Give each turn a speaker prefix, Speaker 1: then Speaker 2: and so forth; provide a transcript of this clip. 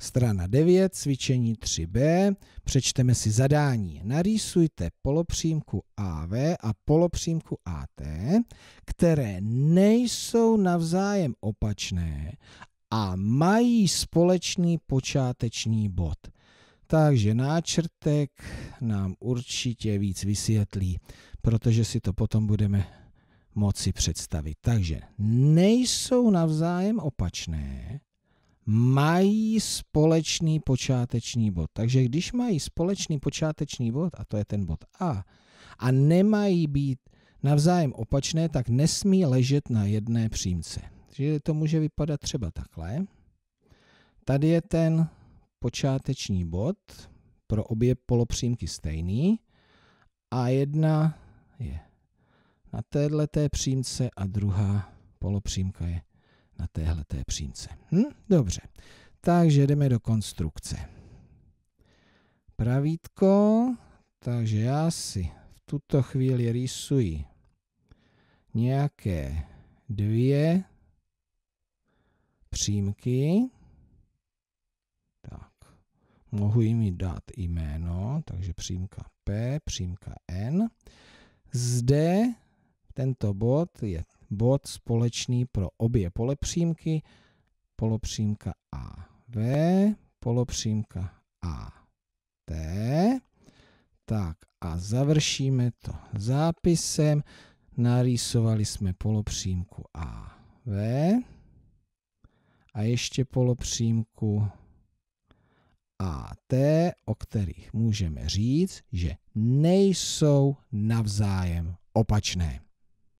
Speaker 1: Strana 9, cvičení 3b, přečteme si zadání. Narýsujte polopřímku AV a polopřímku AT, které nejsou navzájem opačné a mají společný počáteční bod. Takže náčrtek nám určitě víc vysvětlí, protože si to potom budeme moci představit. Takže nejsou navzájem opačné mají společný počáteční bod. Takže když mají společný počáteční bod, a to je ten bod A, a nemají být navzájem opačné, tak nesmí ležet na jedné přímce. Takže to může vypadat třeba takhle. Tady je ten počáteční bod pro obě polopřímky stejný a jedna je na téhle té přímce a druhá polopřímka je na téhle té přímce. Hm? Dobře, takže jdeme do konstrukce. Pravítko, takže já si v tuto chvíli rýsuji nějaké dvě přímky. Tak, mohu jim dát jméno, takže přímka P, přímka N. Zde tento bod je bod společný pro obě polepřímky, polopřímka AV, polopřímka
Speaker 2: AT.
Speaker 1: Tak a završíme to zápisem. Narýsovali jsme polopřímku AV a ještě polopřímku AT, o kterých můžeme říct, že nejsou navzájem opačné.